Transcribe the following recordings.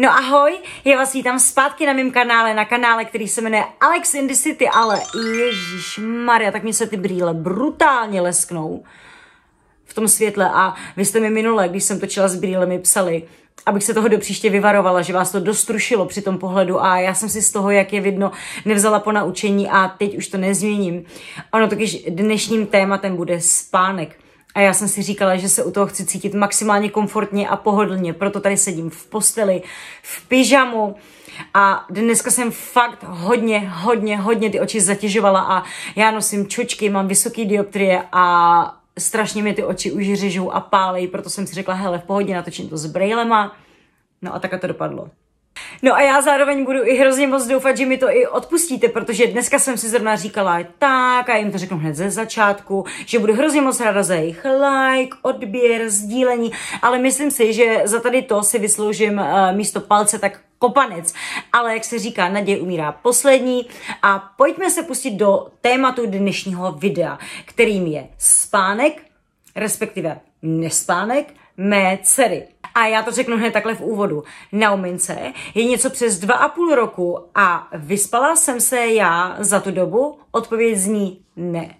No ahoj, já vás vítám zpátky na mém kanále, na kanále, který se jmenuje Alex in the City, ale Ježíš Maria, tak mi se ty brýle brutálně lesknou v tom světle a vy jste mi minule, když jsem točila s brýlemi, psali, abych se toho do příště vyvarovala, že vás to dostrušilo při tom pohledu a já jsem si z toho, jak je vidno, nevzala po naučení a teď už to nezměním. Ono totiž dnešním tématem bude spánek. A já jsem si říkala, že se u toho chci cítit maximálně komfortně a pohodlně, proto tady sedím v posteli, v pyžamu, a dneska jsem fakt hodně, hodně, hodně ty oči zatěžovala a já nosím čočky, mám vysoký dioptrie a strašně mi ty oči už řežou a pálej, proto jsem si řekla, hele, v pohodě natočím to s brejlema. No a tak to dopadlo. No a já zároveň budu i hrozně moc doufat, že mi to i odpustíte, protože dneska jsem si zrovna říkala tak a jim to řeknu hned ze začátku, že budu hrozně moc ráda za jejich like, odběr, sdílení, ale myslím si, že za tady to si vysloužím uh, místo palce tak kopanec. Ale jak se říká, naděje umírá poslední a pojďme se pustit do tématu dnešního videa, kterým je spánek, respektive nespánek, mé dcery. A já to řeknu hned takhle v úvodu. Naumince je něco přes dva a půl roku a vyspala jsem se já za tu dobu? Odpověď zní ne,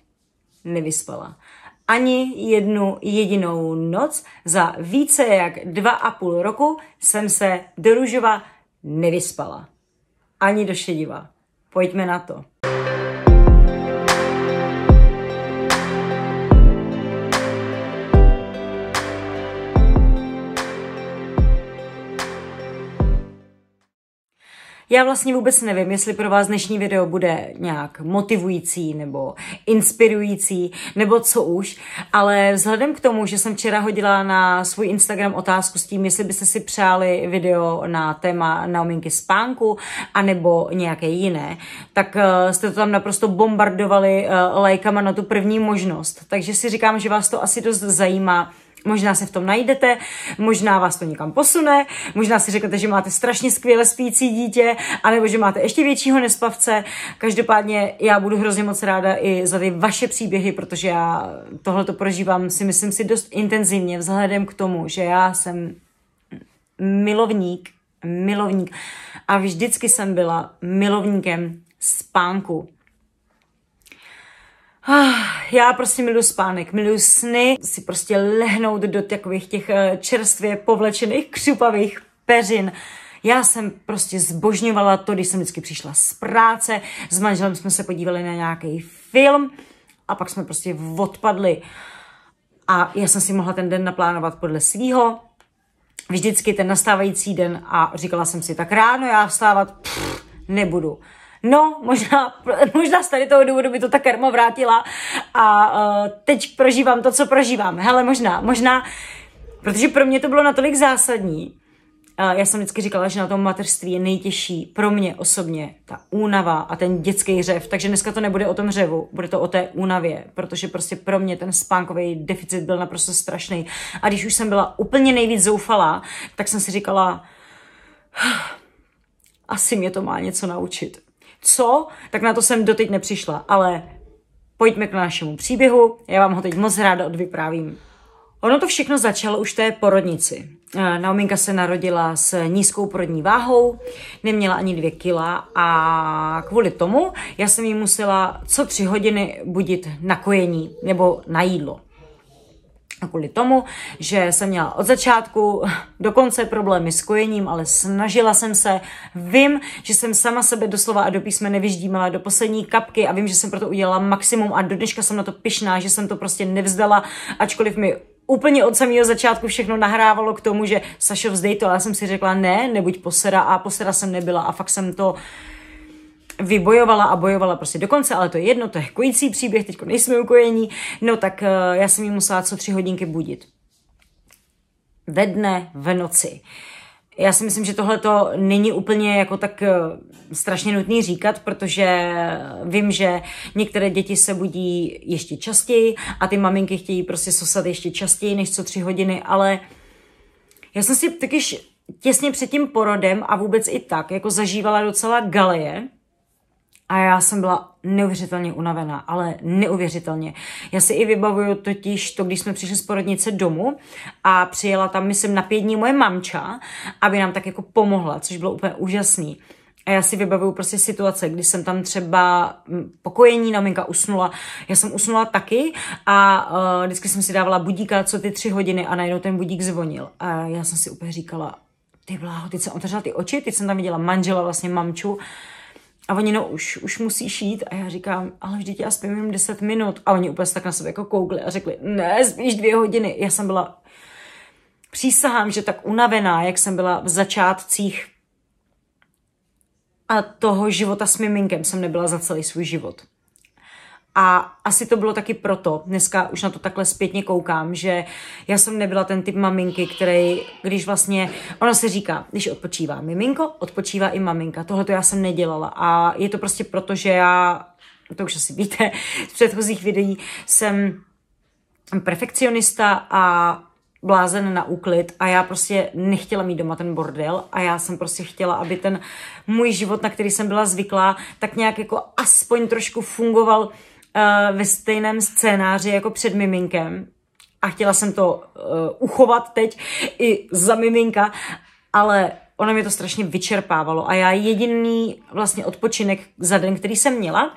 nevyspala. Ani jednu jedinou noc za více jak dva a půl roku jsem se do růžova nevyspala. Ani do šediva. Pojďme na to. Já vlastně vůbec nevím, jestli pro vás dnešní video bude nějak motivující nebo inspirující nebo co už, ale vzhledem k tomu, že jsem včera hodila na svůj Instagram otázku s tím, jestli byste si přáli video na téma Naominky spánku anebo nějaké jiné, tak eh, jste to tam naprosto bombardovali eh, lajkama na tu první možnost. Takže si říkám, že vás to asi dost zajímá, Možná se v tom najdete, možná vás to někam posune, možná si řeknete, že máte strašně skvěle spící dítě, anebo že máte ještě většího nespavce. Každopádně já budu hrozně moc ráda i za ty vaše příběhy, protože já tohle to prožívám si myslím si dost intenzivně vzhledem k tomu, že já jsem milovník, milovník a vždycky jsem byla milovníkem spánku Ah, já prostě miluji spánek, miluji sny, si prostě lehnout do takových těch eh, čerstvě povlečených křupavých peřin. Já jsem prostě zbožňovala to, když jsem vždycky přišla z práce, s manželem jsme se podívali na nějaký film a pak jsme prostě odpadli. A já jsem si mohla ten den naplánovat podle svýho, vždycky ten nastávající den a říkala jsem si, tak ráno já vstávat pff, nebudu. No, možná, možná z tady toho důvodu by to ta karma vrátila a uh, teď prožívám to, co prožívám. Hele, možná, možná, protože pro mě to bylo natolik zásadní. Uh, já jsem vždycky říkala, že na tom materství je nejtěžší pro mě osobně ta únava a ten dětský řev. Takže dneska to nebude o tom řevu, bude to o té únavě, protože prostě pro mě ten spánkový deficit byl naprosto strašný. A když už jsem byla úplně nejvíc zoufalá, tak jsem si říkala, asi mě to má něco naučit co, tak na to jsem doteď nepřišla, ale pojďme k našemu příběhu, já vám ho teď moc ráda odvyprávím. Ono to všechno začalo už v té porodnici. E, Naominka se narodila s nízkou porodní váhou, neměla ani dvě kila a kvůli tomu já jsem jí musela co tři hodiny budit na kojení nebo na jídlo kvůli tomu, že jsem měla od začátku dokonce problémy s kojením, ale snažila jsem se. Vím, že jsem sama sebe doslova a do písme nevyždímala do poslední kapky a vím, že jsem proto udělala maximum a do dneška jsem na to pišná, že jsem to prostě nevzdala, ačkoliv mi úplně od samého začátku všechno nahrávalo k tomu, že Sašo vzdej to, ale já jsem si řekla ne, nebuď posera a posera jsem nebyla a fakt jsem to uh, vybojovala a bojovala prostě dokonce, ale to je jedno, to je kojící příběh, teď nejsme ukojení, no tak eh, já jsem ji musela co tři hodinky budit. Ve dne, v noci. Já si myslím, že tohle to není úplně jako tak eh, strašně nutný říkat, protože vím, že některé děti se budí ještě častěji a ty maminky chtějí prostě sosat ještě častěji než co tři hodiny, ale já jsem si takyž těsně před tím porodem a vůbec i tak jako zažívala docela galeje, a já jsem byla neuvěřitelně unavená, ale neuvěřitelně. Já si i vybavuju totiž to, když jsme přišli z porodnice domů a přijela tam, myslím, na pět dní moje mamča, aby nám tak jako pomohla, což bylo úplně úžasný. A já si vybavuju prostě situace, kdy jsem tam třeba mm, pokojení, maminka usnula, já jsem usnula taky a uh, vždycky jsem si dávala budíka co ty tři hodiny a najednou ten budík zvonil. A já jsem si úplně říkala, ty bláho, teď jsem otevřela ty oči, teď jsem tam viděla manžela, vlastně mamču a oni, no už, už musíš jít. A já říkám, ale vždyť já spím jenom 10 minut. A oni úplně tak na sebe jako koukli a řekli, ne, spíš dvě hodiny. Já jsem byla, přísahám, že tak unavená, jak jsem byla v začátcích a toho života s miminkem jsem nebyla za celý svůj život. A asi to bylo taky proto, dneska už na to takhle zpětně koukám, že já jsem nebyla ten typ maminky, který, když vlastně, ona se říká, když odpočívá miminko, odpočívá i maminka. Tohle to já jsem nedělala a je to prostě proto, že já, to už asi víte, z předchozích videí jsem perfekcionista a blázen na úklid a já prostě nechtěla mít doma ten bordel a já jsem prostě chtěla, aby ten můj život, na který jsem byla zvyklá, tak nějak jako aspoň trošku fungoval Eh, ve stejném scénáři jako před miminkem a chtěla jsem to uh, uchovat teď i za miminka, ale ono mě to strašně vyčerpávalo a já jediný vlastně odpočinek za den, který jsem měla,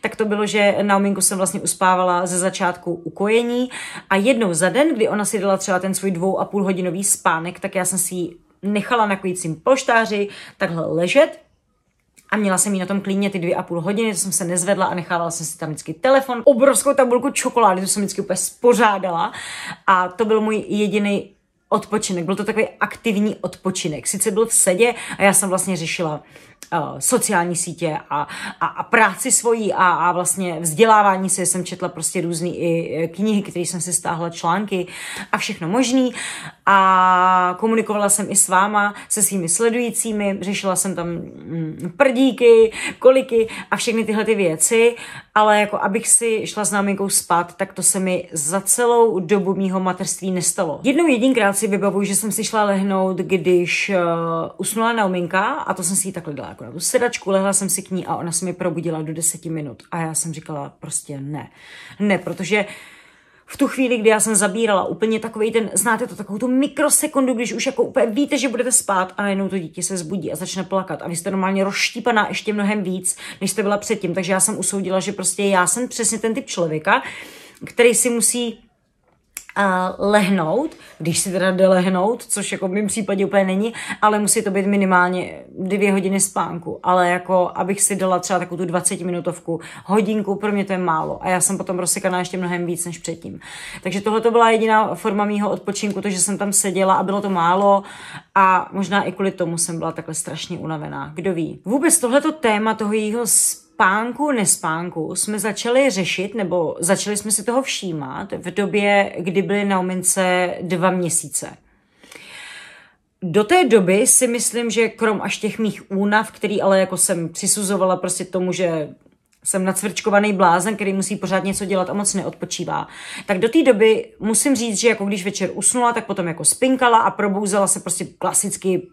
tak to bylo, že na Naominku jsem vlastně uspávala ze začátku ukojení a jednou za den, kdy ona si dala třeba ten svůj dvou a půl hodinový spánek, tak já jsem si ji nechala na kojícím poštáři takhle ležet a měla jsem jí na tom klíně ty dvě a půl hodiny, to jsem se nezvedla a nechávala jsem si tam vždycky telefon, obrovskou tabulku čokolády, to jsem vždycky úplně spořádala a to byl můj jediný odpočinek, byl to takový aktivní odpočinek. Sice byl v sedě a já jsem vlastně řešila eh, sociální sítě a, a, a práci svojí a, a vlastně vzdělávání se, jsem četla prostě různé i eh, knihy, které jsem si stáhla, články a všechno možný a komunikovala jsem i s váma, se svými sledujícími, řešila jsem tam mm, prdíky, koliky a všechny tyhle ty věci, ale jako abych si šla s náminkou spát, tak to se mi za celou dobu mýho materství nestalo. Jednou jedinkrát si vybavuju, že jsem si šla lehnout, když uh, usnula náminka a to jsem si ji takhle dala jako na tu sedačku, lehla jsem si k ní a ona se mi probudila do deseti minut a já jsem říkala prostě ne. Ne, protože uh, v tu chvíli, kdy já jsem zabírala úplně takový ten, znáte to, takovou tu mikrosekundu, když už jako úplně víte, že budete spát a najednou to dítě se zbudí a začne plakat a vy jste normálně rozštípaná ještě mnohem víc, než jste byla předtím. Takže já jsem usoudila, že prostě já jsem přesně ten typ člověka, který si musí a lehnout, když si teda jde lehnout, což jako v mém případě úplně není, ale musí to být minimálně dvě hodiny spánku, ale jako abych si dala třeba takovou tu 20 minutovku, hodinku, pro mě to je málo a já jsem potom rozsekaná ještě mnohem víc než předtím. Takže tohle to byla jediná forma mýho odpočinku, to, že jsem tam seděla a bylo to málo a možná i kvůli tomu jsem byla takhle strašně unavená, kdo ví. Vůbec tohleto téma toho jejího spánku, nespánku jsme začali řešit, nebo začali jsme si toho všímat v době, kdy byly na omince dva měsíce. Do té doby si myslím, že krom až těch mých únav, který ale jako jsem přisuzovala prostě tomu, že jsem nacvrčkovaný blázen, který musí pořád něco dělat a moc neodpočívá. Tak do té doby musím říct, že jako když večer usnula, tak potom jako spinkala a probouzela se prostě klasicky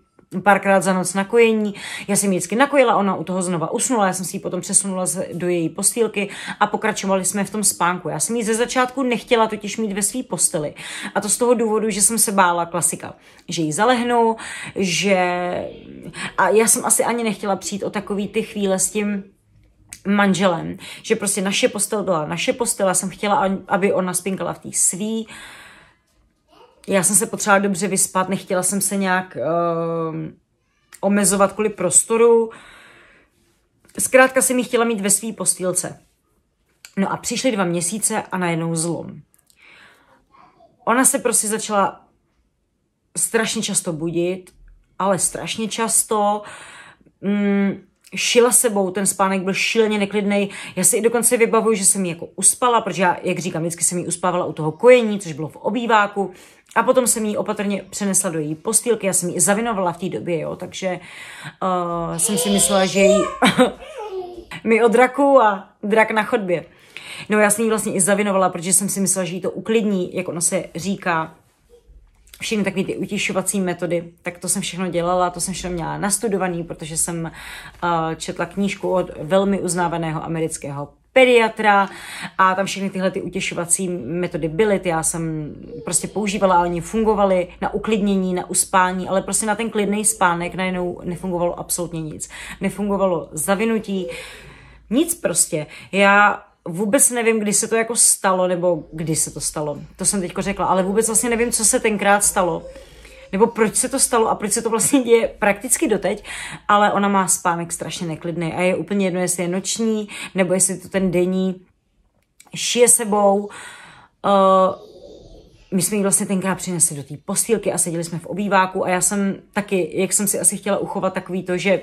párkrát za noc na kojení. Já jsem ji vždycky nakojila, ona u toho znova usnula, já jsem si ji potom přesunula do její postýlky a pokračovali jsme v tom spánku. Já jsem ji ze začátku nechtěla totiž mít ve své posteli. A to z toho důvodu, že jsem se bála klasika. Že ji zalehnu, že... A já jsem asi ani nechtěla přijít o takový ty chvíle s tím, manželem, že prostě naše postel byla naše postel Já jsem chtěla, aby ona spinkala v té svý já jsem se potřebovala dobře vyspat, nechtěla jsem se nějak uh, omezovat kvůli prostoru. Zkrátka jsem ji chtěla mít ve své postýlce. No a přišly dva měsíce a najednou zlom. Ona se prostě začala strašně často budit, ale strašně často. Mm, šila sebou, ten spánek byl šíleně neklidný. Já si i dokonce vybavuju, že jsem ji jako uspala, protože já, jak říkám, vždycky jsem ji uspávala u toho kojení, což bylo v obýváku. A potom jsem ji opatrně přenesla do její postýlky, já jsem ji zavinovala v té době, jo, takže uh, jsem si myslela, že jí mi o draku a drak na chodbě. No já jsem ji vlastně i zavinovala, protože jsem si myslela, že jí to uklidní, jak ono se říká, všechny takové ty utišovací metody, tak to jsem všechno dělala, to jsem všechno měla nastudovaný, protože jsem uh, četla knížku od velmi uznávaného amerického pediatra a tam všechny tyhle ty utěšovací metody byly, ty já jsem prostě používala a oni fungovaly na uklidnění, na uspání, ale prostě na ten klidný spánek najednou nefungovalo absolutně nic. Nefungovalo zavinutí, nic prostě. Já vůbec nevím, kdy se to jako stalo, nebo kdy se to stalo, to jsem teďko řekla, ale vůbec vlastně nevím, co se tenkrát stalo nebo proč se to stalo a proč se to vlastně děje prakticky doteď, ale ona má spánek strašně neklidný a je úplně jedno, jestli je noční, nebo jestli to ten denní, šije sebou, uh, my jsme ji vlastně tenkrát přinesli do té postýlky a seděli jsme v obýváku a já jsem taky, jak jsem si asi chtěla uchovat takový to, že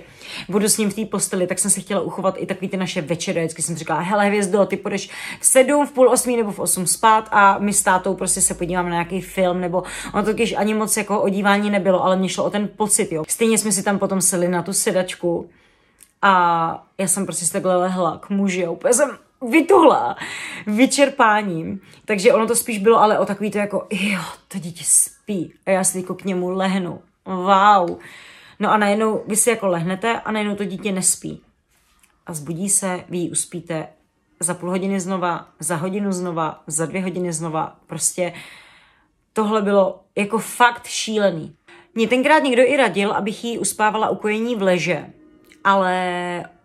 budu s ním v té posteli, tak jsem si chtěla uchovat i takový ty naše večery. Vždycky jsem říkala, hele hvězdo, ty půjdeš v sedm, v půl osmí nebo v osm spát a my s tátou prostě se podíváme na nějaký film nebo ono to když ani moc jako odívání nebylo, ale mě šlo o ten pocit, jo. Stejně jsme si tam potom seli na tu sedačku a já jsem prostě takhle lehla k muži a úplně jsem vytuhla vyčerpáním. Takže ono to spíš bylo ale o takový to jako, jo, to dítě spí a já si jako k němu lehnu. Wow. No a najednou vy si jako lehnete a najednou to dítě nespí. A zbudí se, vy ji uspíte za půl hodiny znova, za hodinu znova, za dvě hodiny znova. Prostě tohle bylo jako fakt šílený. Mě tenkrát někdo i radil, abych jí uspávala ukojení v leže, ale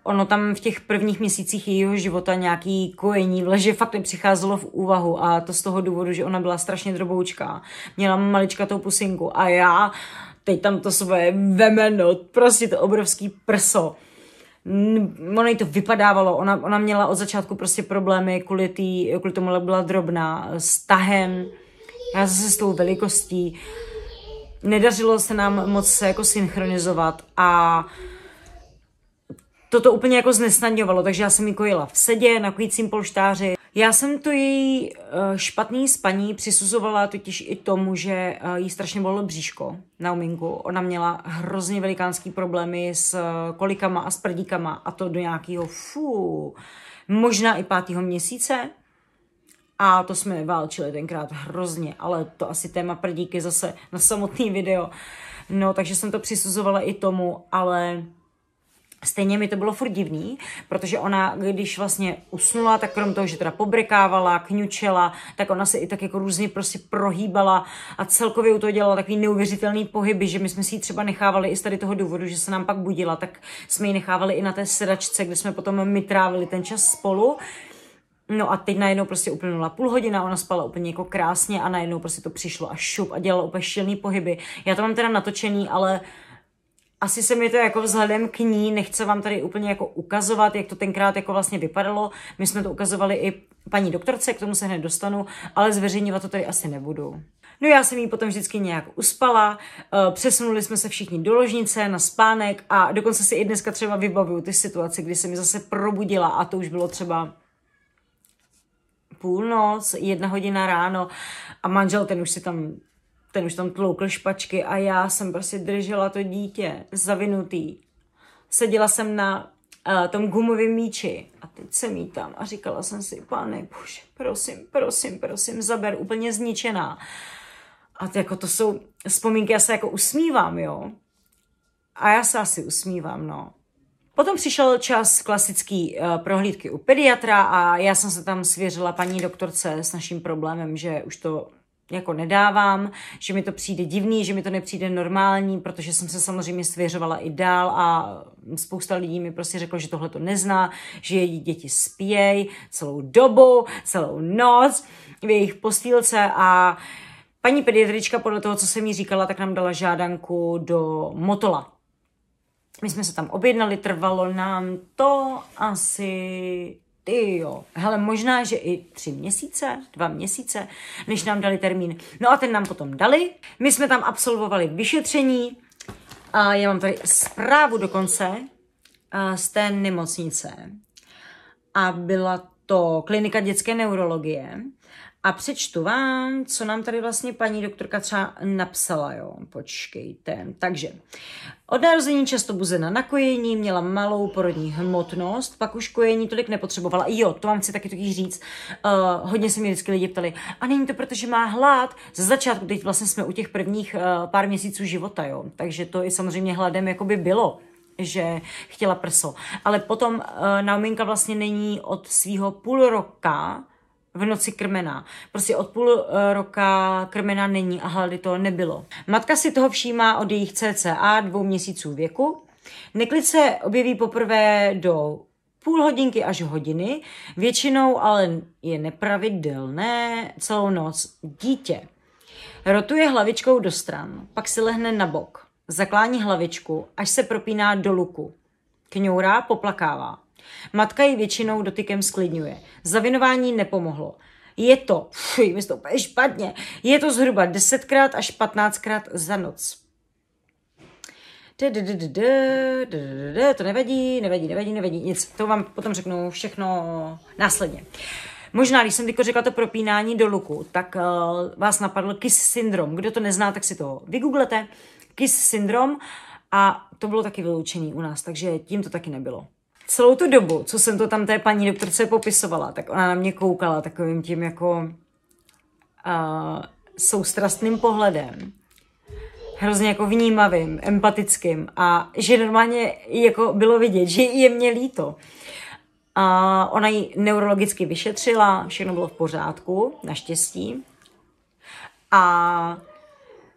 ono tam v těch prvních měsících jejího života nějaký kojení v leže fakt nepřicházelo v úvahu a to z toho důvodu, že ona byla strašně droboučká, měla maličkatou pusinku a já teď tam to svoje vemeno, prostě to obrovský prso. Ono jí to vypadávalo, ona, ona měla od začátku prostě problémy kvůli, tý, kvůli tomu, byla drobná, s tahem, já zase s tou velikostí. Nedařilo se nám moc se jako synchronizovat a uh, toto úplně jako znesnadňovalo, takže já jsem ji kojila v sedě, na kojícím polštáři. Já jsem to její eh, špatný spaní přisuzovala totiž i tomu, že eh, jí strašně bolelo bříško na uminku. Ona měla hrozně velikánský problémy s eh, kolikama a s prdíkama a to do nějakého fu, možná i pátého měsíce. A to jsme válčili tenkrát hrozně, ale to asi téma prdíky zase na samotný video. No, takže jsem to přisuzovala i tomu, ale Stejně mi to bylo furt divný, protože ona, když vlastně usnula, tak krom toho, že teda pobrekávala, kňučela, tak ona se i tak jako různě prostě prohýbala a celkově u toho dělala takový neuvěřitelný pohyby, že my jsme si ji třeba nechávali i z tady toho důvodu, že se nám pak budila, tak jsme ji nechávali i na té sedačce, kde jsme potom my trávili ten čas spolu. No a teď najednou prostě uplynula půl hodina, ona spala úplně jako krásně a najednou prostě to přišlo a šup a dělala úplně šilný pohyby. Já to mám teda natočený, ale uh, asi se mi to jako vzhledem k ní, nechce vám tady úplně jako ukazovat, jak to tenkrát jako vlastně vypadalo. My jsme to ukazovali i paní doktorce, k tomu se hned dostanu, ale zveřejňovat to tady asi nebudu. No já jsem jí potom vždycky nějak uspala, eh, přesunuli jsme se všichni do ložnice, na spánek a dokonce si i dneska třeba vybavuju ty situace, kdy se mi zase probudila a to už bylo třeba půlnoc, jedna hodina ráno a manžel ten už si tam ten už tam tloukl špačky a já jsem prostě držela to dítě zavinutý. Seděla jsem na uh, tom gumovém míči a teď jsem jí tam a říkala jsem si, pane bože, prosím, prosím, prosím, zaber, úplně zničená. A to, jako to jsou vzpomínky, já se jako usmívám, jo. A já se asi usmívám, no. Potom přišel čas klasický uh, prohlídky u pediatra a já jsem se tam svěřila paní doktorce s naším problémem, že už to jako nedávám, že mi to přijde divný, že mi to nepřijde normální, protože jsem se samozřejmě svěřovala i dál a spousta lidí mi prostě řeklo, že tohle to nezná, že její děti spějí celou dobu, celou noc v jejich postýlce a paní pediatrička podle toho, co jsem jí říkala, tak nám dala žádanku do Motola. My jsme se tam objednali, trvalo nám to asi ty jo, hele, možná, že i tři měsíce, dva měsíce, než nám dali termín. No a ten nám potom dali. My jsme tam absolvovali vyšetření a já mám tady zprávu dokonce z té nemocnice. A byla to klinika dětské neurologie. A přečtu vám, co nám tady vlastně paní doktorka třeba napsala, jo, počkejte. Takže, od narození často buzena na kojení, měla malou porodní hmotnost, pak už kojení tolik nepotřebovala. Jo, to vám chci taky totiž říct. Uh, hodně se mě vždycky lidi ptali, a není to proto, že má hlad? Ze začátku, teď vlastně jsme u těch prvních uh, pár měsíců života, jo, takže to i samozřejmě hladem jakoby bylo že chtěla prso. Ale potom uh, eh, Nauminka vlastně není od svého půl roka v noci krmená. Prostě od půl eh, roka krmená není a hlady to nebylo. Matka si toho všímá od jejich cca dvou měsíců věku. Neklid se objeví poprvé do půl hodinky až hodiny, většinou ale je nepravidelné celou noc dítě. Rotuje hlavičkou do stran, pak si lehne na bok, zaklání hlavičku, až se propíná do luku. Kňourá poplakává. Matka ji většinou dotykem sklidňuje. Zavinování nepomohlo. Je to, fuj, mi to úplně špatně, je to zhruba 10krát až 15krát za noc. To nevadí, nevadí, nevadí, nevadí, nic. To vám potom řeknu všechno následně. Možná, když jsem teďko řekla to propínání do luku, tak uh, vás napadl KISS syndrom. Kdo to nezná, tak si to vygooglete. KISS syndrom a to bylo taky vyloučený u nás, takže tím to taky nebylo celou tu dobu, co jsem to tam té paní doktorce popisovala, tak ona na mě koukala takovým tím jako uh, soustrastným pohledem. Hrozně jako vnímavým, empatickým a že normálně jako bylo vidět, že je mě líto. A ona ji neurologicky vyšetřila, všechno bylo v pořádku, naštěstí. A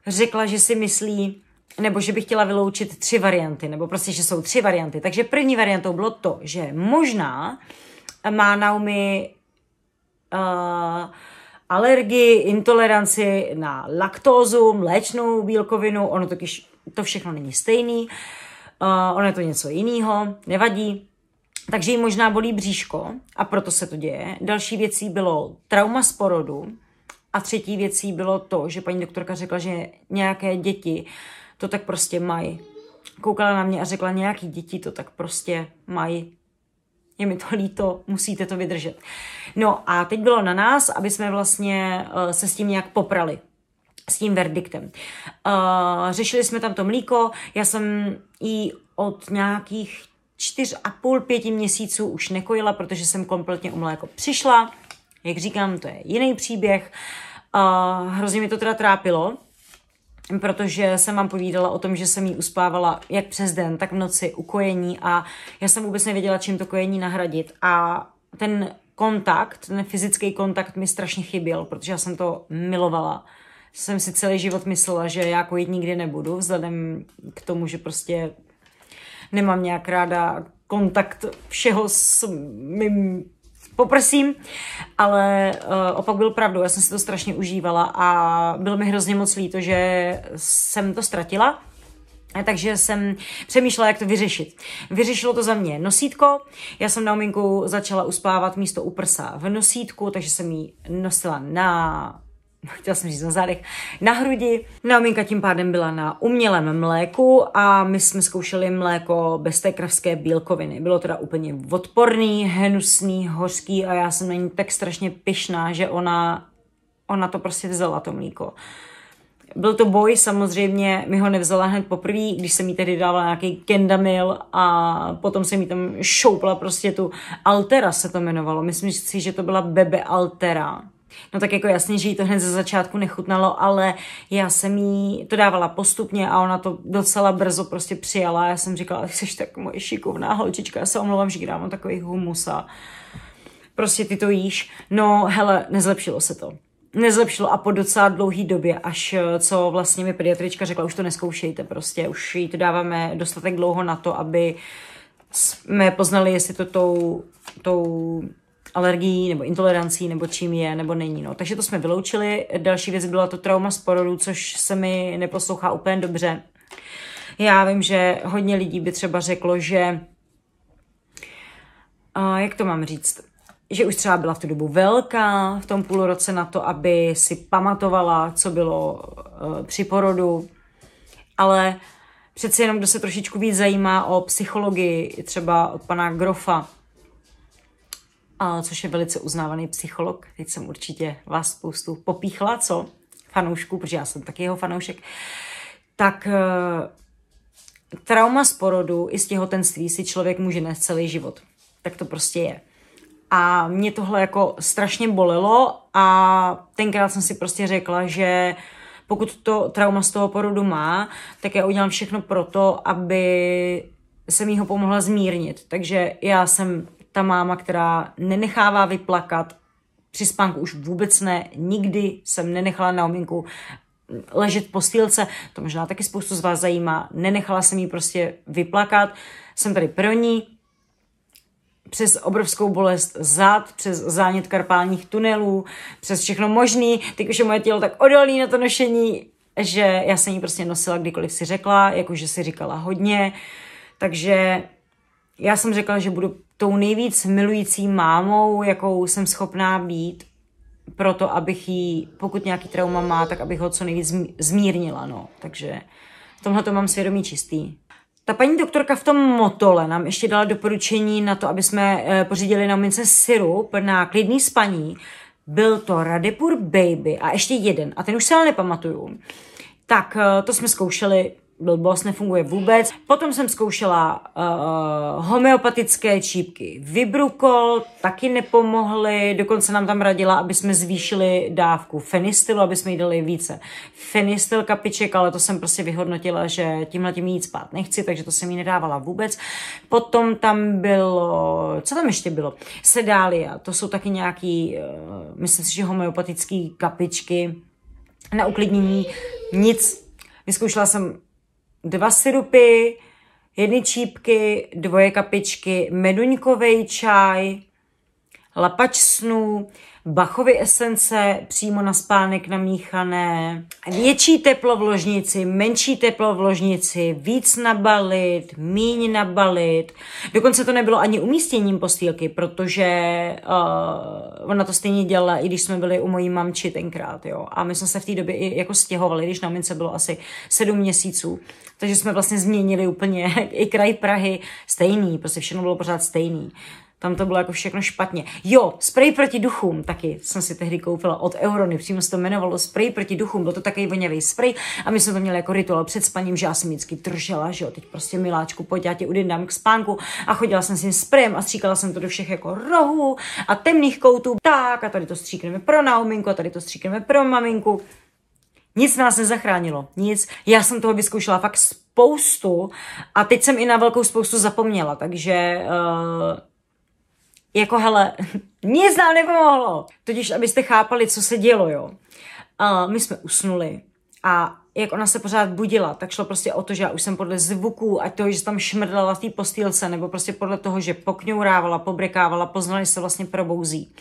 řekla, že si myslí, nebo že bych chtěla vyloučit tři varianty, nebo prostě, že jsou tři varianty. Takže první variantou bylo to, že možná má Naomi uh, eh, alergii, intoleranci na laktózu, mléčnou bílkovinu, ono totiž to všechno není stejný, uh, ono je to něco jiného, nevadí. Takže jí možná bolí bříško a proto se to děje. Další věcí bylo trauma z porodu a třetí věcí bylo to, že paní doktorka řekla, že nějaké děti uh, to tak prostě mají. Koukala na mě a řekla, nějaký děti to tak prostě mají. Je mi to líto, musíte to vydržet. No a teď bylo na nás, aby jsme vlastně eh, se s tím nějak poprali s tím verdiktem. Uh, řešili jsme tam to mlíko, já jsem i od nějakých čtyř a půl, pěti měsíců už nekojila, protože jsem kompletně o mléko přišla. Jak říkám, to je jiný příběh. Uh, hrozně mi to teda trápilo, protože jsem vám povídala o tom, že jsem jí uspávala jak přes den, tak v noci u kojení a já jsem vůbec nevěděla, čím to kojení nahradit a ten kontakt, ten fyzický kontakt mi strašně chyběl, protože já jsem to milovala. Jsem si celý život myslela, že já kojit nikdy nebudu, vzhledem k tomu, že prostě nemám nějak ráda kontakt všeho s mým poprosím, ale uh, opak byl pravdou, já jsem si to strašně užívala a bylo mi hrozně moc líto, že jsem to ztratila. Eh, takže jsem přemýšlela, jak to vyřešit. Vyřešilo to za mě nosítko. Já jsem na uminku začala uspávat místo u prsa v nosítku, takže jsem ji nosila na chtěl jsem říct na zádech, na hrudi. Naominka no tím pádem byla na umělém mléku a my jsme zkoušeli mléko bez té kravské bílkoviny. Bylo teda úplně odporný, hnusný, hořký a já jsem na ní tak strašně pyšná, že ona, ona to prostě vzala to mlíko. Byl to boj, samozřejmě mi ho nevzala hned poprvé, když jsem jí tedy dávala nějaký kendamil a potom jsem jí tam šoupla prostě tu Altera se to jmenovalo. Myslím si, že to byla Bebe Altera No tak jako jasně, že jí to hned ze začátku nechutnalo, ale já jsem jí to dávala postupně a ona to docela brzo prostě přijala. Já jsem říkala, jsi tak moje šikovná holčička, já se omlouvám, že dám humus a Prostě ty to jíš. No hele, nezlepšilo se to nezlepšilo a po docela dlouhý době, až eh, co vlastně mi pediatrička řekla, už to neskoušejte prostě, už jí to dáváme dostatek dlouho na to, aby jsme poznali, jestli to tou, tou alergií nebo intolerancí nebo čím je nebo není. No. Takže to jsme vyloučili. Další věc byla to trauma z porodu, což se mi neposlouchá úplně dobře. Já vím, že hodně lidí by třeba řeklo, že uh, jak to mám říct, že už třeba byla v tu dobu velká v tom půl roce na to, aby si pamatovala, co bylo uh, při porodu, ale přeci jenom, kdo se trošičku víc zajímá o psychologii, třeba od pana Grofa, což je velice uznávaný psycholog. Teď jsem určitě vás spoustu popíchla, co? fanoušku, protože já jsem taky jeho fanoušek. Tak eh, trauma z porodu i z těhotenství si člověk může nést celý život. Tak to prostě je. A mě tohle jako strašně bolelo a tenkrát jsem si prostě řekla, že pokud to trauma z toho porodu má, tak já udělám všechno pro to, aby jsem jí ho pomohla zmírnit. Takže já jsem ta máma, která nenechává vyplakat, při spánku už vůbec ne, nikdy jsem nenechala Naominku ležet po stýlce, to možná taky spoustu z vás zajímá, nenechala jsem jí prostě vyplakat, jsem tady pro ní, přes obrovskou bolest zad, přes zánět karpálních tunelů, přes všechno možný, teď už je moje tělo tak odolné na to nošení, že já jsem ji prostě nosila kdykoliv si řekla, jakože si říkala hodně, takže já jsem řekla, že budu tou nejvíc milující mámou, jakou jsem schopná být, proto abych jí, pokud nějaký trauma má, tak abych ho co nejvíc zmírnila, no. Takže v tomhle to mám svědomí čistý. Ta paní doktorka v tom motole nám ještě dala doporučení na to, aby jsme eh, pořídili na mince syrup na klidný spaní. Byl to Radipur Baby a ještě jeden, a ten už se ale nepamatuju. Tak eh, to jsme zkoušeli blbost, nefunguje vůbec. Potom jsem zkoušela uh, homeopatické čípky Vibrukol, taky nepomohly, dokonce nám tam radila, aby jsme zvýšili dávku fenistylu, aby jsme jí dali více fenistyl kapiček, ale to jsem prostě vyhodnotila, že tímhle tím jít spát nechci, takže to jsem jí nedávala vůbec. Potom tam bylo, co tam ještě bylo? Sedália, to jsou taky nějaký, uh, myslím si, že homeopatické kapičky na uklidnění, nic Vyzkoušela jsem dva sirupy, jedny čípky, dvoje kapičky meduňkovej čaj, lapač snů, bachovy esence přímo na spánek namíchané, větší teplo v ložnici, menší teplo v ložnici, víc nabalit, míň nabalit. Dokonce to nebylo ani umístěním postýlky, protože uh, ona to stejně dělala, i když jsme byli u mojí mamči tenkrát. Jo? A my jsme se v té době i jako stěhovali, když na mince bylo asi sedm měsíců. Takže jsme vlastně změnili úplně i kraj Prahy stejný, prostě všechno bylo pořád stejný tam to bylo jako všechno špatně. Jo, spray proti duchům taky jsem si tehdy koupila od Eurony, přímo se to jmenovalo spray proti duchům, byl to takový voněvý spray a my jsme to měli jako rituál před spaním, že já jsem vždycky držela, že jo, teď prostě miláčku, pojď já tě udindám k spánku a chodila jsem s tím sprayem a stříkala jsem to do všech jako rohů a temných koutů, tak a tady to stříkneme pro Nauminku a tady to stříkneme pro maminku. Nic nás nezachránilo, nic. Já jsem toho vyzkoušela fakt spoustu a teď jsem i na velkou spoustu zapomněla, takže uh, jako hele, nic nám nepomohlo. Totiž, abyste chápali, co se dělo, jo. A my jsme usnuli a jak ona se pořád budila, tak šlo prostě o to, že já už jsem podle zvuků, ať toho, že tam šmrdala v té postýlce, nebo prostě podle toho, že pokňourávala, pobrekávala, poznali se vlastně probouzí.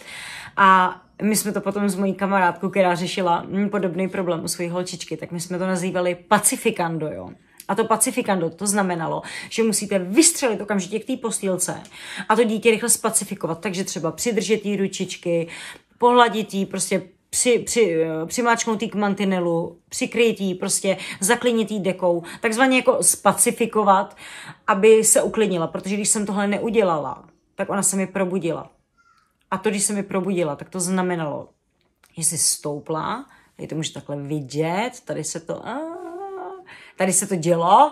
A my jsme to potom s mojí kamarádkou, která řešila mm, podobný problém u své holčičky, tak my jsme to nazývali pacifikando, jo. A to pacifikando, to znamenalo, že musíte vystřelit okamžitě k té postýlce a to dítě rychle spacifikovat, takže třeba přidržet jí ručičky, pohladit jí, prostě při, při, eh, přimáčknout jí k mantinelu, přikryt jí, prostě zaklinit jí dekou, takzvaně jako spacifikovat, aby se uklidnila, protože když jsem tohle neudělala, tak ona se mi probudila. A to, když se mi probudila, tak to znamenalo, že si stoupla, je to může takhle vidět, tady se to, a, tady se to dělo,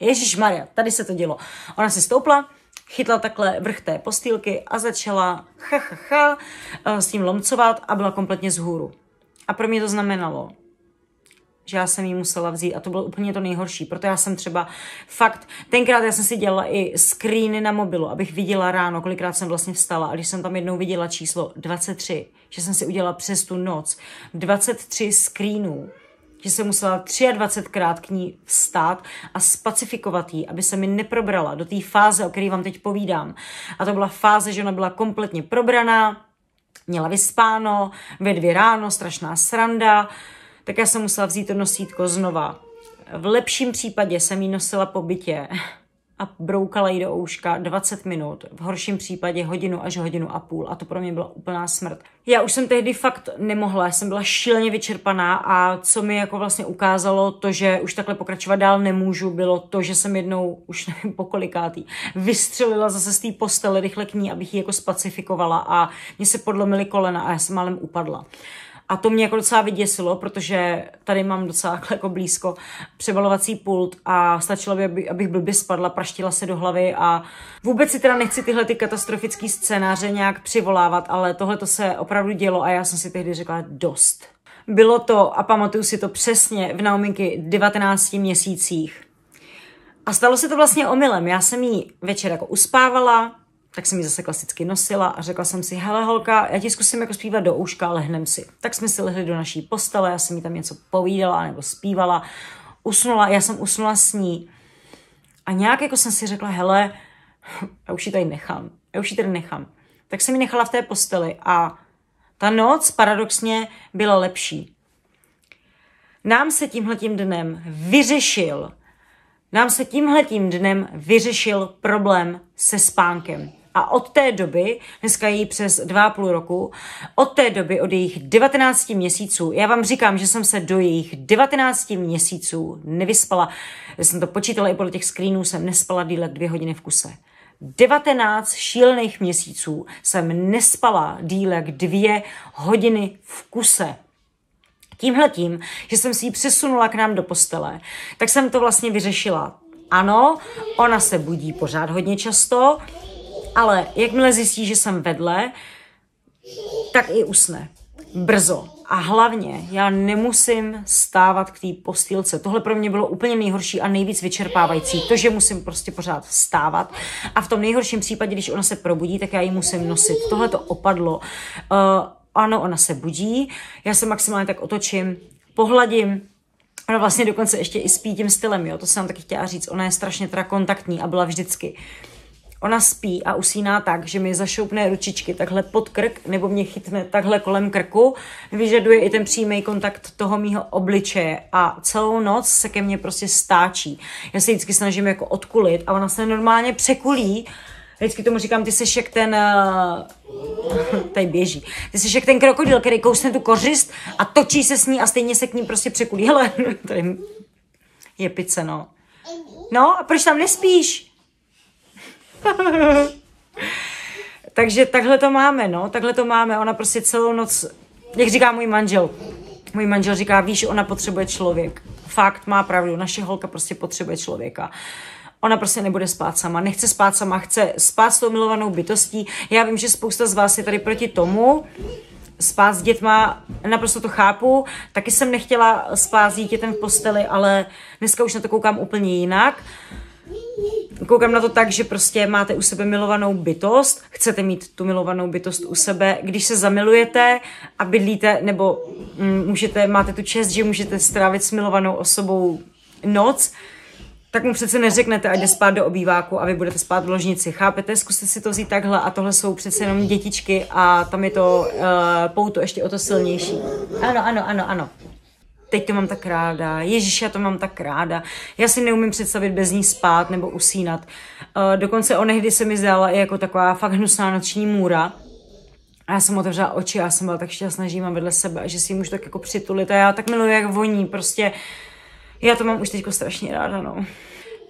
Ježíš Maria, tady se to dělo. Ona se stoupla, chytla takhle vrch té postýlky a začala ha, ha, ha, eh, s tím lomcovat a byla kompletně z hůru. A pro mě to znamenalo, že já jsem ji musela vzít a to bylo úplně to nejhorší, proto já jsem třeba fakt, tenkrát já jsem si dělala i screeny na mobilu, abych viděla ráno, kolikrát jsem vlastně vstala a když jsem tam jednou viděla číslo 23, že jsem si udělala přes tu noc 23 screenů, že jsem musela 23krát k ní vstát a spacifikovat ji, aby se mi neprobrala do té fáze, o které vám teď povídám. A to byla fáze, že ona byla kompletně probraná, měla vyspáno, ve dvě ráno, strašná sranda, tak já jsem musela vzít to nosítko znova. V lepším případě jsem ji nosila po bytě a broukala jí do ouška 20 minut, v horším případě hodinu až hodinu a půl a to pro mě byla úplná smrt. Já už jsem tehdy fakt nemohla, jsem byla šíleně vyčerpaná a co mi jako vlastně ukázalo to, že už takhle pokračovat dál nemůžu, bylo to, že jsem jednou, už nevím pokolikátý, vystřelila zase z té postele rychle k ní, abych ji jako spacifikovala a mě se podlomily kolena a já jsem málem upadla. A to mě jako docela vyděsilo, protože tady mám docela jako blízko přebalovací pult a stačilo by, abych abych blbě spadla, praštila se do hlavy a vůbec si teda nechci tyhle ty katastrofické scénáře nějak přivolávat, ale tohle to se opravdu dělo a já jsem si tehdy řekla dost. Bylo to, a pamatuju si to přesně, v Naominky 19 měsících. A stalo se to vlastně omylem. Já jsem ji večer jako uspávala, tak jsem ji zase klasicky nosila a řekla jsem si, hele holka, já ti zkusím jako zpívat do úška lehnem si. Tak jsme si lehli do naší postele, já jsem jí tam něco povídala nebo zpívala, usnula, já jsem usnula s ní. A nějak jako jsem si řekla, hele, já už ji tady nechám, já už ji tady nechám. Tak jsem ji nechala v té posteli a ta noc paradoxně byla lepší. Nám se tímhletím dnem vyřešil, nám se tímhletím dnem vyřešil problém se spánkem. A od té doby, dneska je jí přes dva půl roku, od té doby, od jejich 19 měsíců, já vám říkám, že jsem se do jejich 19 měsíců nevyspala. Já jsem to počítala i podle těch screenů, jsem nespala díle dvě hodiny v kuse. 19 šílených měsíců jsem nespala k dvě hodiny v kuse Tímhle tím, že jsem si ji přesunula k nám do postele, tak jsem to vlastně vyřešila. Ano, ona se budí pořád hodně často, ale jakmile zjistí, že jsem vedle, tak i usne. Brzo. A hlavně, já nemusím stávat k té postýlce. Tohle pro mě bylo úplně nejhorší a nejvíc vyčerpávající. To, že musím prostě pořád stávat. A v tom nejhorším případě, když ona se probudí, tak já ji musím nosit. Tohle to opadlo. Uh, ano, ona se budí. Já se maximálně tak otočím, pohladím, Ona vlastně dokonce ještě i spí tím stylem, jo, to jsem taky chtěla říct. Ona je strašně teda kontaktní a byla vždycky. Ona spí a usíná tak, že mi zašoupne ručičky takhle pod krk nebo mě chytne takhle kolem krku. Vyžaduje i ten přímý kontakt toho mýho obličeje a celou noc se ke mně prostě stáčí. Já se vždycky snažím jako odkulit a ona se normálně překulí vždycky tomu říkám, ty jsi jak ten, eh, tady běží, ty jsi jak ten krokodil, který kousne tu kořist a točí se s ní a stejně se k ní prostě překulí. Hele, tady je pice, no. No, a proč tam nespíš? Takže takhle to máme, no, takhle to máme. Ona prostě celou noc, jak říká můj manžel, můj manžel říká, víš, ona potřebuje člověk. Fakt má pravdu, naše holka prostě potřebuje člověka. Ona prostě nebude spát sama, nechce spát sama, chce spát s tou milovanou bytostí. Já vím, že spousta z vás je tady proti tomu, spát s dětma, naprosto to chápu. Taky jsem nechtěla spát s dítětem v posteli, ale dneska už na to koukám úplně jinak. Uh, Koukám na to tak, že prostě máte u sebe milovanou bytost, chcete mít tu milovanou bytost u sebe. Když se zamilujete a bydlíte, nebo mm, můžete, máte tu čest, že můžete strávit s milovanou osobou noc, tak mu přece neřeknete, ať jde spát do obýváku a vy budete spát v ložnici. Chápete? Zkuste si to vzít takhle a tohle jsou přece jenom dětičky a tam je to uh, pouto ještě o to silnější. Ano, ano, ano, ano teď to mám tak ráda, Ježíš, já to mám tak ráda, já si neumím představit bez ní spát nebo usínat. Uh, dokonce onehdy se mi zdála i jako taková fakt hnusná noční můra, a já jsem otevřela oči a já jsem byla tak šťastná, že mám vedle sebe a že si ji můžu tak jako přitulit a já tak miluji, jak voní, prostě já to mám už teďko strašně ráda, no.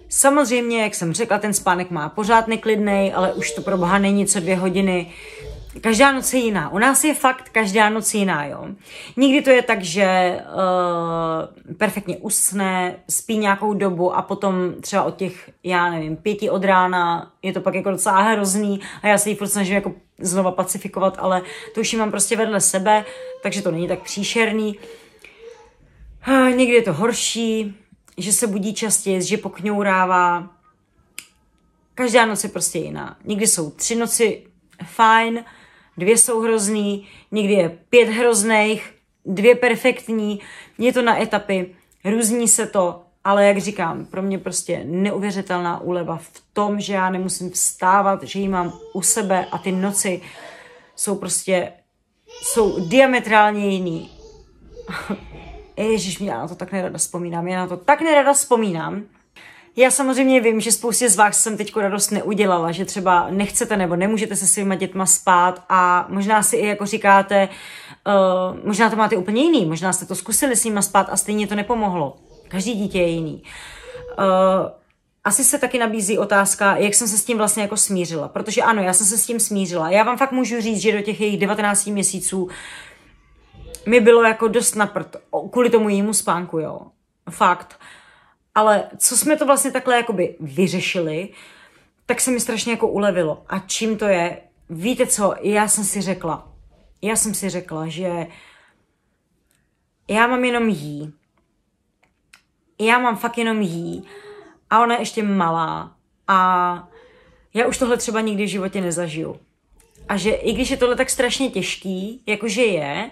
Samozřejmě, jak jsem řekla, ten spánek má pořád neklidnej, ale už to pro boha není co dvě hodiny každá noc je jiná. U nás je fakt každá noc jiná, jo. Nikdy to je tak, že uh, perfektně usne, spí nějakou dobu a potom třeba od těch, já nevím, pěti od rána je to pak jako docela hrozný a já se jí furt snažím jako znova pacifikovat, ale to už ji mám prostě vedle sebe, takže to není tak příšerný. Uh, někdy je to horší, že se budí častěji, že pokňourává. Každá noc je prostě jiná. Někdy jsou tři noci fajn, dvě jsou hrozný, někdy je pět hrozných, dvě perfektní, je to na etapy, různí se to, ale jak říkám, pro mě prostě neuvěřitelná úleva v tom, že já nemusím vstávat, že ji mám u sebe a ty noci jsou prostě, jsou diametrálně jiný. Ježíš, mě na to tak nerada vzpomínám, já na to tak nerada vzpomínám. Já samozřejmě vím, že spoustě z vás jsem teď radost neudělala, že třeba nechcete nebo nemůžete se svýma dětma spát a možná si i jako říkáte, uh, možná to máte úplně jiný, možná jste to zkusili s nima spát a stejně to nepomohlo. Každý dítě je jiný. Uh, asi se taky nabízí otázka, jak jsem se s tím vlastně jako smířila, protože ano, já jsem se s tím smířila. Já vám fakt můžu říct, že do těch jejich 19 měsíců mi bylo jako dost naprt kvůli tomu jejímu spánku, jo. Fakt. Uh, ale co jsme to vlastně takhle jakoby vyřešili, tak se mi strašně jako ulevilo. A čím to je? Víte co, já jsem si řekla, já jsem si řekla, že já mám jenom jí. Já mám fakt jenom jí. A ona je ještě malá. A já už tohle třeba nikdy v životě nezažiju. A že i když je tohle tak strašně těžký, jakože je,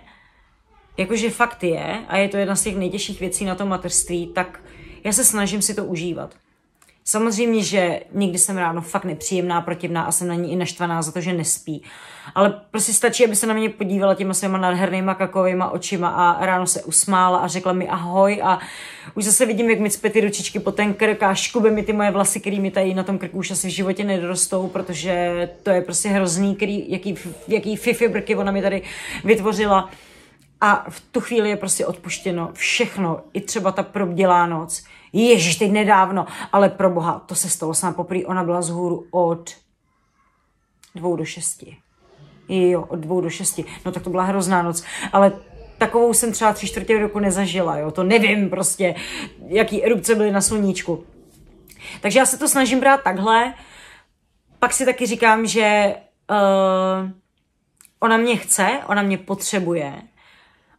jakože fakt je, a je to jedna z těch nejtěžších věcí na tom materství, tak já se snažím si to užívat. Samozřejmě, že někdy jsem ráno fakt nepříjemná, protivná a jsem na ní i naštvaná za to, že nespí. Ale prostě stačí, aby se na mě podívala těma svýma nádhernýma kakovýma očima a ráno se usmála a řekla mi ahoj a už zase vidím, jak mi cpe ty ručičky po ten krk a škube mi ty moje vlasy, které mi tady na tom krku už asi v životě nedorostou, protože to je prostě hrozný, který, jaký, jaký fifi brky ona mi tady vytvořila a v tu chvíli je prostě odpuštěno všechno, i třeba ta probdělá noc. Ježíš, teď nedávno, ale pro boha, to se stalo sám poprý, ona byla zhůru od dvou do šesti. Jo, od dvou do šesti. No tak to byla hrozná noc, ale takovou jsem třeba tři čtvrtě roku nezažila, jo, to nevím prostě, jaký erupce byly na sluníčku. Takže já se to snažím brát takhle, pak si taky říkám, že uh, ona mě chce, ona mě potřebuje,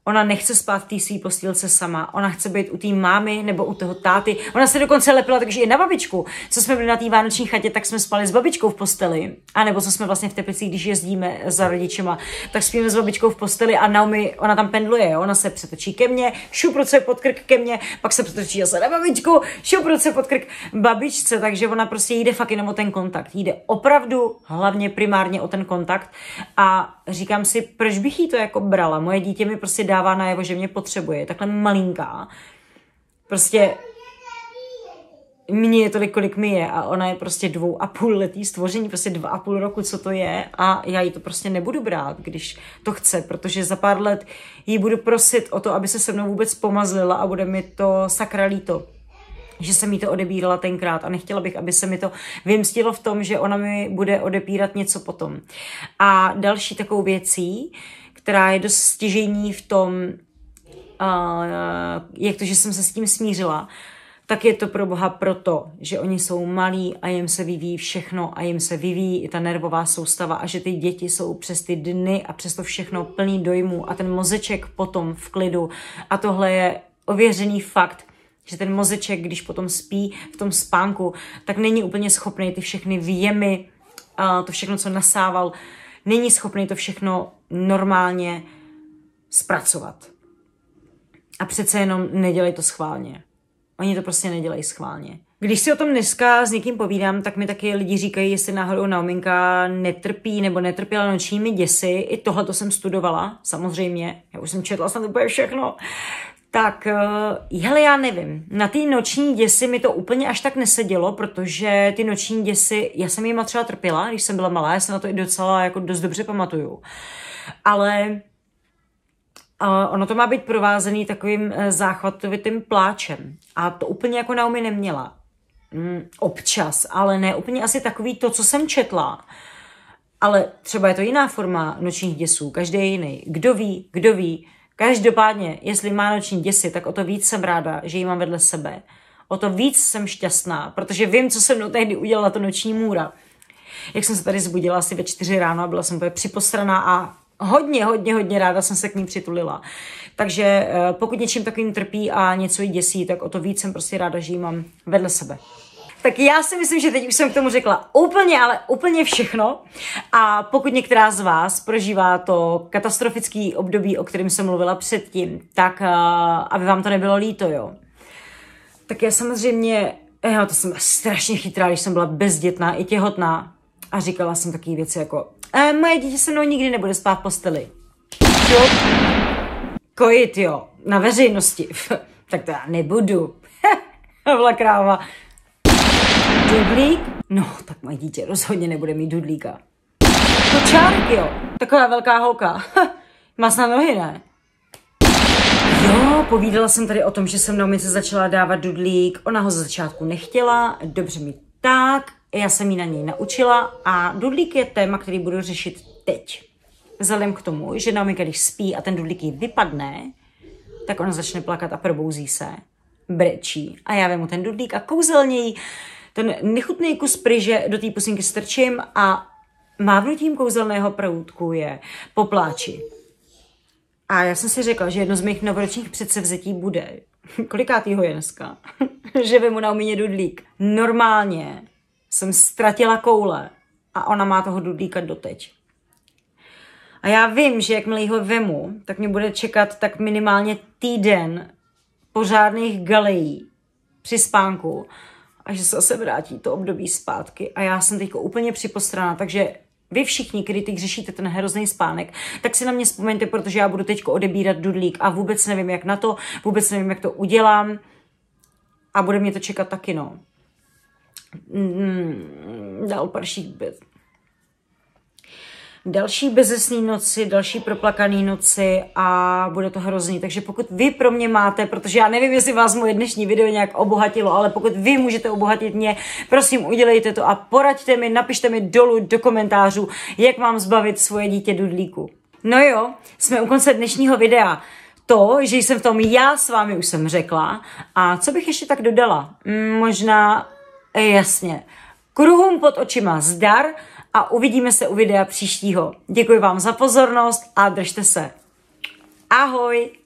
Ona nechce spát v té svý postýlce sama. Ona chce být u té mámy nebo u toho táty. Ona se dokonce lepila takže i na babičku. Co jsme byli na té vánoční chatě, tak jsme spali s babičkou v posteli. A nebo co jsme vlastně v Teplicích, když jezdíme za rodičema, tak spíme s babičkou v posteli a Naomi, ona tam pendluje. Ona se přetočí ke mně, šuproce pod krk ke mně, pak se přetočí zase na babičku, šuproce pod krk babičce. Takže ona prostě jde fakt jenom o ten kontakt. Jde opravdu hlavně primárně o ten kontakt. A říkám si, proč bych jí to jako brala? Moje dítě mi prostě dává najevo, že mě potřebuje. takhle malinká. Prostě mně je tolik, kolik mi je a ona je prostě dvou a půl letý stvoření, prostě dva a půl roku, co to je a já jí to prostě nebudu brát, když to chce, protože za pár let jí budu prosit o to, aby se se mnou vůbec pomazlila a bude mi to sakra líto že jsem jí to odebírala tenkrát a nechtěla bych, aby se mi to vymstilo v tom, že ona mi bude odepírat něco potom. A další takovou věcí, která je dost stěžení v tom, uh, jak to, že jsem se s tím smířila, tak je to pro Boha proto, že oni jsou malí a jim se vyvíjí všechno a jim se vyvíjí i ta nervová soustava a že ty děti jsou přes ty dny a přes to všechno plný dojmů a ten mozeček potom v klidu a tohle je ověřený fakt, že ten mozeček, když potom spí v tom spánku, tak není úplně schopný ty všechny výjemy, to všechno, co nasával, není schopný to všechno normálně zpracovat. A přece jenom nedělej to schválně. Oni to prostě nedělají schválně. Když si o tom dneska s někým povídám, tak mi taky lidi říkají, jestli náhodou Naominka netrpí nebo netrpěla nočními děsy. I tohle to jsem studovala, samozřejmě. Já už jsem četla snad úplně všechno. Tak, eh, hele, já nevím. Na ty noční děsy mi to úplně až tak nesedělo, protože ty noční děsy, já jsem jima třeba trpěla, když jsem byla malá, já se na to i docela jako dost dobře pamatuju. Ale Uh, ono to má být provázený takovým uh, záchvatovitým pláčem. A to úplně jako Naomi neměla. Mm, občas, ale ne úplně asi takový to, co jsem četla. Ale třeba je to jiná forma nočních děsů, každý je jiný. Kdo ví, kdo ví. Každopádně, jestli má noční děsi, tak o to víc jsem ráda, že ji mám vedle sebe. O to víc jsem šťastná, protože vím, co se mnou tehdy udělala to noční můra. Jak jsem se tady zbudila asi ve čtyři ráno a byla jsem úplně připostraná a hodně, hodně, hodně ráda jsem se k ní přitulila. Takže eh, pokud něčím takovým trpí a něco jí děsí, tak o to víc jsem prostě ráda, že ji mám vedle sebe. Tak já si myslím, že teď už jsem k tomu řekla úplně, ale úplně všechno. A pokud některá z vás prožívá to katastrofický období, o kterém jsem mluvila předtím, tak uh, aby vám to nebylo líto, jo. Tak já samozřejmě, eh, jo, to jsem strašně chytrá, když jsem byla bezdětná i těhotná a říkala jsem takové věci jako e, moje dítě se mnou nikdy nebude spát v posteli. Jo? Kojit, jo, na veřejnosti. tak to já nebudu. Byla kráva. Dudlík? No, tak moje dítě rozhodně nebude mít dudlíka. To čárek, jo. Taková velká holka. Má snad nohy, ne? Jo, povídala jsem tady o tom, že jsem se začala dávat dudlík. Ona ho ze začátku nechtěla, dobře mi tak, já jsem ji na něj naučila a dudlík je téma, který budu řešit teď. Vzhledem k tomu, že Naomi, když spí a ten dudlík vypadne, tak ona začne plakat a probouzí se. Brečí. A já vemu ten dudlík a kouzelně jí ten nechutný kus pryže do té pusinky strčím a mávnutím kouzelného proutku je popláči. A já jsem si řekla, že jedno z mých novoročních předsevzetí bude, kolikátýho je dneska, že vemu na umíně dudlík. Normálně jsem ztratila koule a ona má toho dudlíka doteď. A já vím, že jakmile ho vemu, tak mě bude čekat tak minimálně týden pořádných galejí při spánku a že se zase vrátí to období zpátky a já jsem teďko úplně připostraná, takže vy všichni, kdy teď řešíte ten hrozný spánek, tak si na mě vzpomeňte, protože já budu teď odebírat dudlík a vůbec nevím, jak na to, vůbec nevím, jak to udělám a bude mě to čekat taky, no. Mm, dal parší bez další bezesný noci, další proplakané noci a bude to hrozný. Takže pokud vy pro mě máte, protože já nevím, jestli vás moje dnešní video nějak obohatilo, ale pokud vy můžete obohatit mě, prosím, udělejte to a poraďte mi, napište mi dolů do komentářů, jak mám zbavit svoje dítě dudlíku. No jo, jsme u konce dnešního videa to, že jsem v tom já s vámi už jsem řekla. A co bych ještě tak dodala? Mm, možná, eh, jasně, kruhům pod očima zdar a uvidíme se u videa příštího. Děkuji vám za pozornost a držte se. Ahoj!